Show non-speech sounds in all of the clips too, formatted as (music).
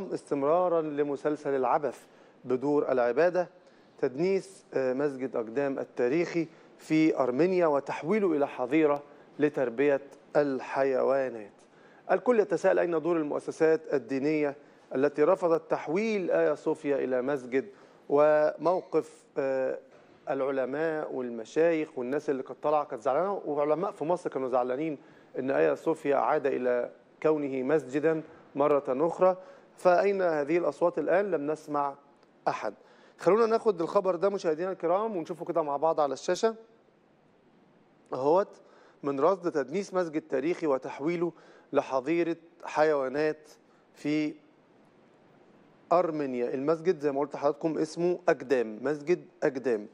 استمرارا لمسلسل العبث بدور العبادة تدنيس آه، مسجد أقدام التاريخي في أرمينيا وتحويله إلى حظيرة لتربية الحيوانات الكل يتساءل أين دور المؤسسات الدينية التي رفضت تحويل آيا صوفيا إلى مسجد وموقف آه، العلماء والمشايخ والناس اللي كانت طالعه كانت زعلانه وعلماء في مصر كانوا زعلانين ان ايا صوفيا عاد الى كونه مسجدا مره اخرى فأين هذه الأصوات الآن لم نسمع أحد خلونا ناخد الخبر ده مشاهدينا الكرام ونشوفه كده مع بعض على الشاشة اهوت من رصد تدنيس مسجد تاريخي وتحويله لحظيرة حيوانات في أرمينيا المسجد زي ما قلت لحضراتكم اسمه أجدام مسجد أجدام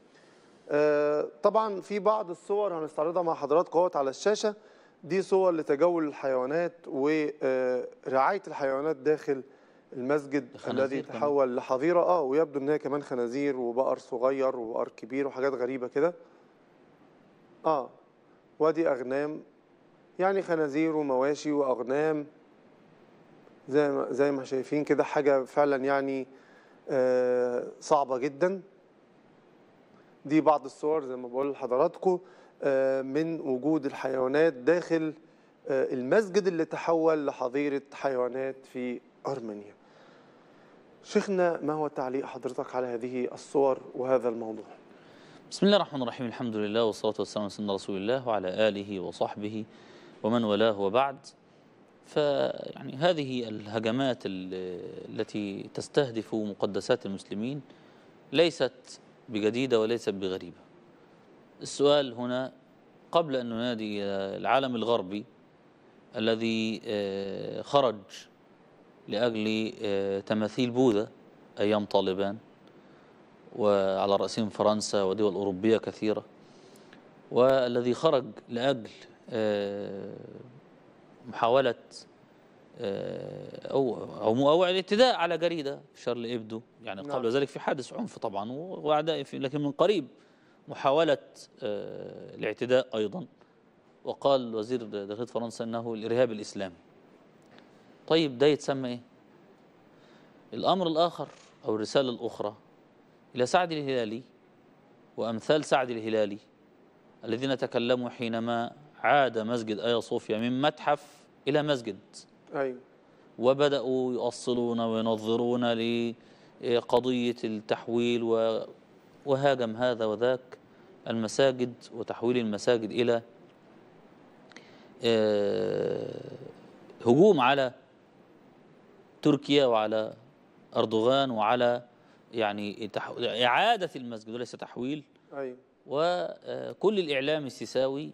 آه، طبعا في بعض الصور هنستعرضها مع حضراتكم اهوت على الشاشة دي صور لتجول الحيوانات ورعاية آه، الحيوانات داخل المسجد الذي تحول لحظيره اه ويبدو ان هي كمان خنازير وبقر صغير وبقر كبير وحاجات غريبه كده اه وادي اغنام يعني خنازير ومواشي واغنام زي ما زي ما شايفين كده حاجه فعلا يعني آه صعبه جدا دي بعض الصور زي ما بقول لحضراتكم آه من وجود الحيوانات داخل آه المسجد اللي تحول لحظيره حيوانات في أرمينيا شيخنا ما هو تعليق حضرتك على هذه الصور وهذا الموضوع بسم الله الرحمن الرحيم الحمد لله والصلاة والسلام على سيدنا رسول الله وعلى آله وصحبه ومن ولاه وبعد فيعني هذه الهجمات التي تستهدف مقدسات المسلمين ليست بجديدة وليست بغريبة السؤال هنا قبل أن ننادي العالم الغربي الذي آه، خرج لأجل آه، تماثيل بوذا أيام طالبان وعلى رأسهم فرنسا ودول أوروبية كثيرة والذي خرج لأجل آه، محاولة آه، أو أو أو الاعتداء على جريدة شارل إبدو يعني نعم. قبل نعم. ذلك في حادث عنف طبعا وأعداء لكن من قريب محاولة الاعتداء أيضا وقال وزير داخلية فرنسا أنه الإرهاب الإسلامي طيب ده يتسمى إيه؟ الأمر الآخر أو الرسالة الأخرى إلى سعد الهلالي وأمثال سعد الهلالي الذين تكلموا حينما عاد مسجد آيا صوفيا من متحف إلى مسجد أيوة. وبدأوا يؤصلون وينظرون لقضية التحويل وهاجم هذا وذاك المساجد وتحويل المساجد إلى آه، هجوم على تركيا وعلى أردوغان وعلى يعني إعادة المسجد وليس تحويل أيوة. وكل الإعلام السيساوي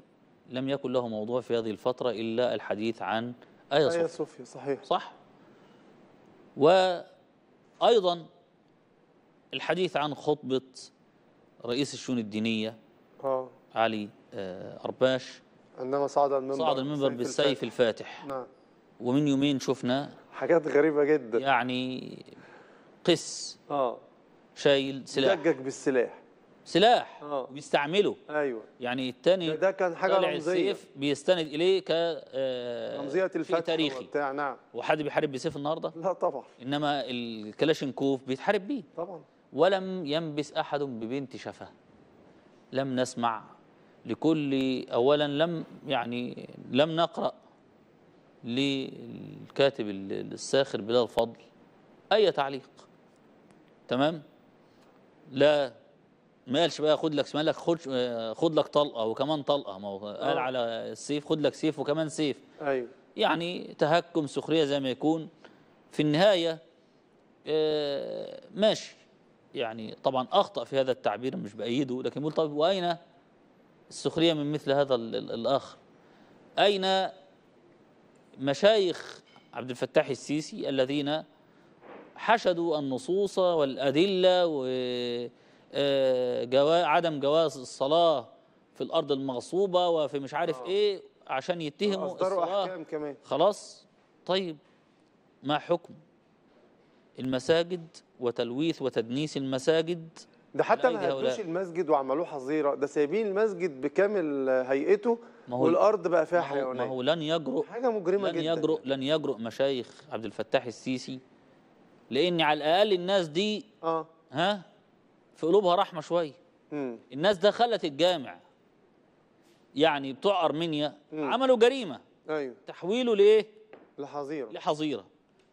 لم يكن له موضوع في هذه الفترة إلا الحديث عن آية صوفيا, آية صوفيا صحيح صح وأيضا الحديث عن خطبة رئيس الشؤون الدينية آه. علي آه، أرباش عندما صعد المنبر صعد المنبر بالسيف الفاتح, الفاتح. نعم. ومن يومين شفنا حاجات غريبه جدا يعني قس اه شايل سلاح دجك بالسلاح سلاح اه بيستعمله ايوه يعني الثاني ده كان حاجه طالع رمزيه السيف بيستند اليه ك آه، رمزيه الفتح تاريخي بتاع نعم وحد بيحارب بسيف النهارده؟ لا طبعا انما الكلاشنكوف بيتحارب بيه طبعا ولم ينبس احد ببنت شفه لم نسمع لكل اولا لم يعني لم نقرا الكاتب الساخر بلا الفضل أي تعليق تمام لا ما قالش بقى خد لك مالك خد آه، خد لك طلقه وكمان طلقه ما هو قال آه. على السيف خد لك سيف وكمان سيف ايوه يعني تهكم سخريه زي ما يكون في النهايه آه، ماشي يعني طبعا اخطا في هذا التعبير مش بايده لكن بقول طب واين السخريه من مثل هذا الاخر اين مشايخ عبد الفتاح السيسي الذين حشدوا النصوص والأدلة وعدم آه، جواز الصلاة في الأرض المغصوبة وفي مش عارف آه. إيه عشان يتهموا الصلاة أحكام كمان. خلاص طيب ما حكم المساجد وتلويث وتدنيس المساجد ده حتى ما هدوش المسجد وعملوه حظيره ده سايبين المسجد بكامل هيئته ما هو والارض بقى فيها حيوانات ما هو لن يجرؤ حاجه مجرمه لن جدا لن يجرؤ لن يجرؤ مشايخ عبد الفتاح السيسي لان على الاقل الناس دي اه ها في قلوبها رحمه شويه الناس دخلت الجامع يعني بتوع ارمينيا مم. عملوا جريمه ايوه تحويله لايه لحظيره لحظيره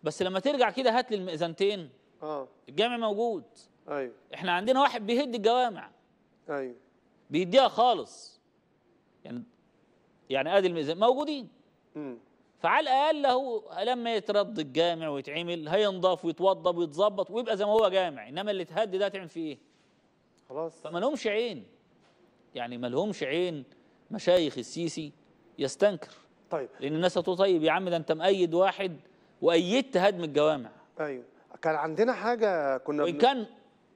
بس لما ترجع كده هات لي المئذنتين اه الجامع موجود ايوه احنا عندنا واحد بيهد الجوامع ايوه بيديها خالص يعني يعني ادي الميزان موجودين م. فعلى الاقل له لما يترد الجامع ويتعمل هينضاف ويتوضب ويتظبط ويبقى زي ما هو جامع انما اللي اتهد ده تعمل فيه ايه خلاص فما لهمش عين يعني ما لهمش عين مشايخ السيسي يستنكر طيب لان الناس هتقول طيب يا عم ده انت مأيد واحد وايدت هدم الجوامع ايوه كان عندنا حاجه كنا وان كان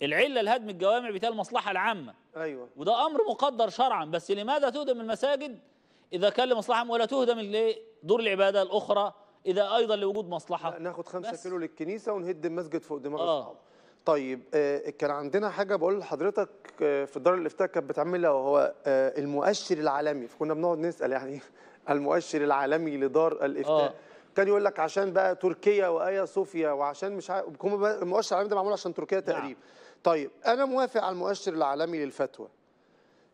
العله لهدم الجوامع بتاع المصلحه العامه ايوه وده امر مقدر شرعا بس لماذا تهدم المساجد إذا كان لمصلحة ولا تهدم دور العبادة الأخرى إذا أيضا لوجود مصلحة ناخد 5 كيلو للكنيسة ونهد المسجد فوق دماغ آه. الصحاب طيب آه، كان عندنا حاجة بقول لحضرتك آه، في دار الافتاء كانت بتعملها وهو آه، المؤشر العالمي فكنا بنقعد نسأل يعني (laughs) المؤشر العالمي لدار الافتاء آه. كان يقول لك عشان بقى تركيا وآيا صوفيا وعشان مش عارف المؤشر العالمي ده معمول عشان تركيا نعم. تقريبا نعم. طيب أنا موافق على المؤشر العالمي للفتوى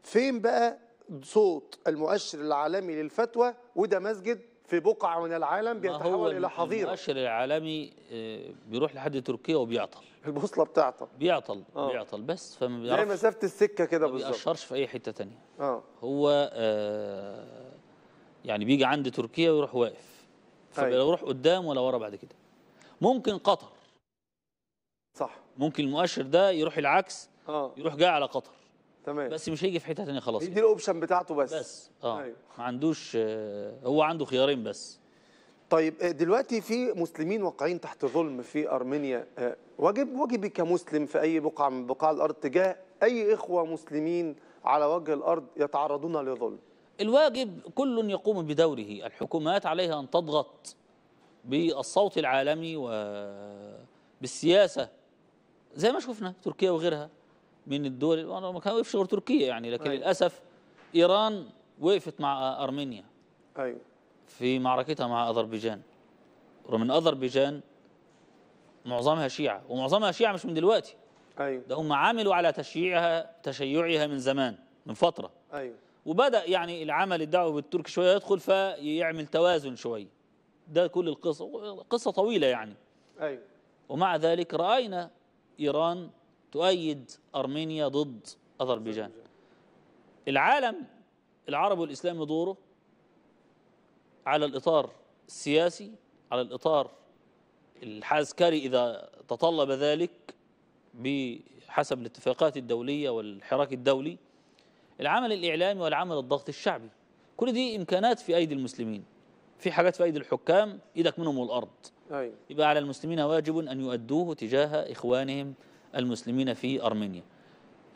فين بقى صوت المؤشر العالمي للفتوى وده مسجد في بقعة من العالم بيتحول إلى حظيرة المؤشر العالمي آه، بيروح لحد تركيا وبيعطل البوصلة بتعطل بيعطل آه. بيعطل بس فما بيعرفش زي مسافة السكة كده بالظبط ما بيأشرش في أي حتة تانية آه. هو آه يعني بيجي عند تركيا ويروح واقف يروح أيوة. قدام ولا ورا بعد كده ممكن قطر صح ممكن المؤشر ده يروح العكس آه. يروح جاي على قطر تمام بس مش هيجي في حته ثانيه خلاص دي يعني. الاوبشن بتاعته بس بس اه أيوه. ما عندوش هو عنده خيارين بس طيب آه، دلوقتي في مسلمين واقعين تحت ظلم في ارمينيا آه، واجب واجبي كمسلم في اي بقعه من بقاع الارض تجاه اي اخوه مسلمين على وجه الارض يتعرضون لظلم الواجب كل يقوم بدوره الحكومات عليها ان تضغط بالصوت العالمي وبالسياسه زي ما شفنا تركيا وغيرها من الدول ما كان وقفش غير تركيا يعني لكن أيوة. للاسف ايران وقفت مع ارمينيا ايوه في معركتها مع اذربيجان ومن اذربيجان معظمها شيعه ومعظمها شيعه مش من دلوقتي ايوه ده هم عملوا على تشييعها تشيعها من زمان من فتره ايوه وبدا يعني العمل الدعوي بالترك شويه يدخل فيعمل توازن شويه ده كل القصه قصه طويله يعني ايوه ومع ذلك راينا ايران تؤيد أرمينيا ضد أذربيجان العالم العربي والإسلامي دوره على الإطار السياسي على الإطار العسكري إذا تطلب ذلك بحسب الاتفاقات الدولية والحراك الدولي العمل الإعلامي والعمل الضغط الشعبي كل دي إمكانات في أيدي المسلمين في حاجات في أيدي الحكام إيدك منهم والأرض أيوة. يبقى على المسلمين واجب أن يؤدوه تجاه إخوانهم المسلمين في أرمينيا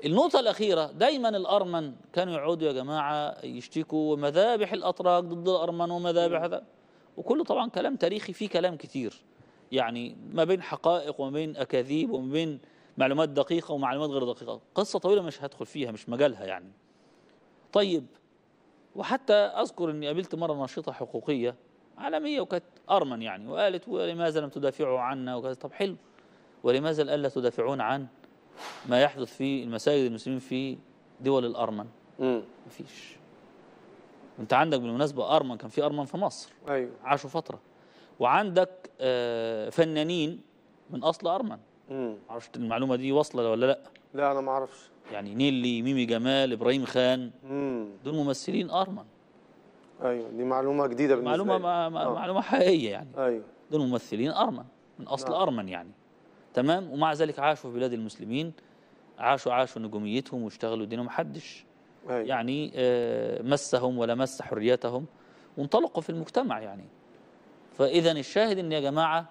النقطة الأخيرة دايما الأرمن كانوا يقعدوا يا جماعة يشتكوا مذابح الأتراك ضد الأرمن ومذابح هذا وكله طبعا كلام تاريخي فيه كلام كتير يعني ما بين حقائق وما بين أكاذيب وما بين معلومات دقيقة ومعلومات غير دقيقة قصة طويلة مش هدخل فيها مش مجالها يعني طيب وحتى أذكر أني قابلت مرة ناشطة حقوقية عالمية وكانت أرمن يعني وقالت ولماذا لم تدافعوا عنا وكذا طب حلو ولماذا لا تدافعون عن ما يحدث في المساجد المسلمين في دول الأرمن مم. مفيش انت عندك بالمناسبة أرمن كان في أرمن في مصر أيوة. عاشوا فترة وعندك آه، فنانين من أصل أرمن معرفش المعلومة دي واصلة ولا لأ لا أنا ما اعرفش يعني نيلي ميمي جمال إبراهيم خان مم. دول ممثلين أرمن أيوة دي معلومة جديدة بالنسبة معلومة لي. ما ما آه. معلومة حقيقية يعني أيوة دول ممثلين أرمن من أصل نعم. أرمن يعني تمام ومع ذلك عاشوا في بلاد المسلمين عاشوا عاشوا نجوميتهم واشتغلوا دينهم حدش يعني آه، مسهم ولا مس حريتهم وانطلقوا في المجتمع يعني فاذا الشاهد ان يا جماعه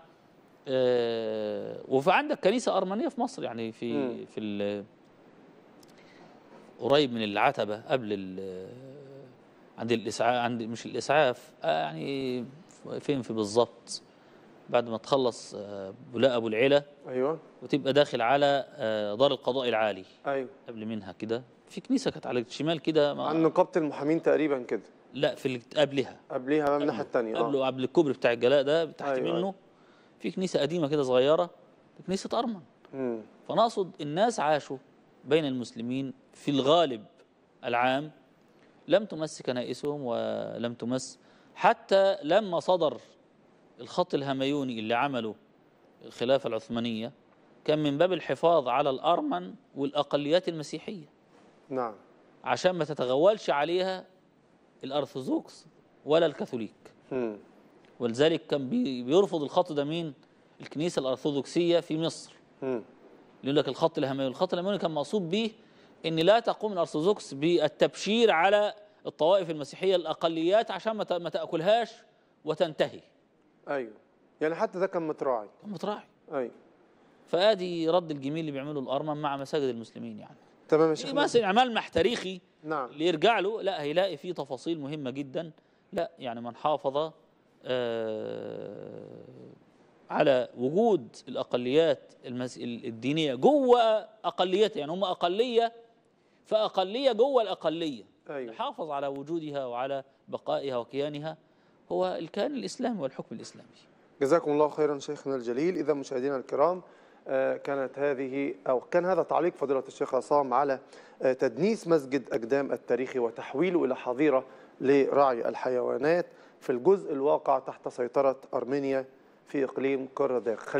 آه، وفي عندك كنيسه ارمنيه في مصر يعني في م. في قريب من العتبه قبل عند الاسعاف عند مش الاسعاف آه، يعني فين في بالظبط بعد ما تخلص آه، بلاء ابو العلا ايوه وتبقى داخل على آه، دار القضاء العالي ايوه قبل منها كده في كنيسه كانت على الشمال كده عن نقابه المحامين تقريبا كده لا في قبلها قبلها من الناحيه الثانيه قبله آه. قبل الكوبري بتاع الجلاء ده تحت أيوة منه أيوة. في كنيسه قديمه كده صغيره كنيسه ارمن فانا اقصد الناس عاشوا بين المسلمين في الغالب العام لم تمس كنائسهم ولم تمس حتى لما صدر الخط الهميوني اللي عمله الخلافة العثمانية كان من باب الحفاظ على الأرمن والأقليات المسيحية نعم عشان ما تتغولش عليها الأرثوذكس ولا الكاثوليك ولذلك كان بيرفض الخط ده مين الكنيسة الأرثوذكسية في مصر يقول لك الخط الهميوني الخط الهميوني كان مقصود به ان لا تقوم الارثوذكس بالتبشير على الطوائف المسيحيه الاقليات عشان ما تاكلهاش وتنتهي ايوه يعني حتى ده كان متراعي كان متراعي ايوه فادي رد الجميل اللي بيعمله الارمن مع مساجد المسلمين يعني تمام يا شيخ يعني مثلا ملمح تاريخي نعم اللي يرجع له لا هيلاقي فيه تفاصيل مهمه جدا لا يعني من حافظ آه على وجود الاقليات المس... الدينيه جوه اقليتها يعني هم اقليه فاقليه جوه الاقليه أيوة. حافظ على وجودها وعلى بقائها وكيانها هو الكيان الإسلامي والحكم الإسلامي جزاكم الله خيرا شيخنا الجليل إذا مشاهدينا الكرام آه، كانت هذه أو كان هذا تعليق فضيلة الشيخ عصام على آه، تدنيس مسجد أقدام التاريخي وتحويله إلى حظيرة لرعي الحيوانات في الجزء الواقع تحت سيطرة أرمينيا في إقليم كرداغ